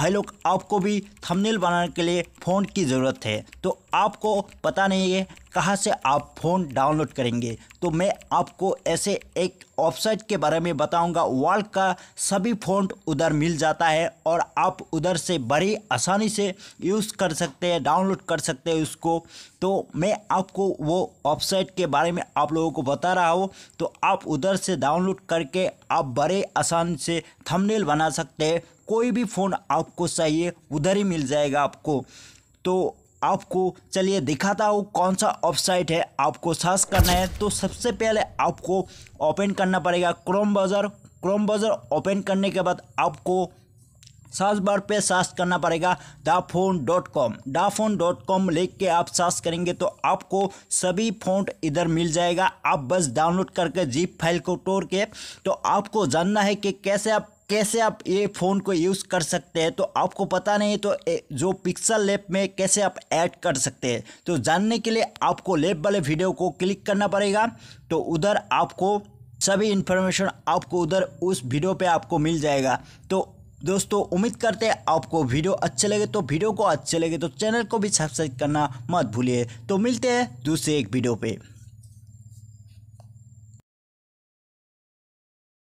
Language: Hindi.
भाई लोग आपको भी थंबनेल बनाने के लिए फ़ोन की ज़रूरत है तो आपको पता नहीं है कहाँ से आप फ़ोन डाउनलोड करेंगे तो मैं आपको ऐसे एक ऑफसाइट के बारे में बताऊंगा वर्ल्ड का सभी फ़ोन उधर मिल जाता है और आप उधर से बड़ी आसानी से यूज़ कर सकते हैं डाउनलोड कर सकते हैं उसको तो मैं आपको वो ऑफसाइट के बारे में आप लोगों को बता रहा हूँ तो आप उधर से डाउनलोड करके आप बड़े आसान से थमनेल बना सकते हैं कोई भी फ़ोन आपको चाहिए उधर ही मिल जाएगा आपको तो आपको चलिए दिखाता हूँ कौन सा वेबसाइट है आपको सर्च करना है तो सबसे पहले आपको ओपन करना पड़ेगा Chrome browser Chrome browser open करने के बाद आपको सर्च बार पे सर्च करना पड़ेगा डाफोन डॉट कॉम डाफोन डॉट कॉम लिख के आप सर्च करेंगे तो आपको सभी फोन इधर मिल जाएगा आप बस डाउनलोड करके जीप फाइल को तोड़ के तो आपको जानना है कि कैसे आप कैसे आप ये फ़ोन को यूज़ कर सकते हैं तो आपको पता नहीं तो जो पिक्सल लेप में कैसे आप ऐड कर सकते हैं तो जानने के लिए आपको लेप वाले वीडियो को क्लिक करना पड़ेगा तो उधर आपको सभी इन्फॉर्मेशन आपको उधर उस वीडियो पे आपको मिल जाएगा तो दोस्तों उम्मीद करते हैं आपको वीडियो अच्छे लगे तो वीडियो को अच्छे लगे तो चैनल को भी सब्सक्राइब करना मत भूलिए तो मिलते हैं दूसरे एक वीडियो पे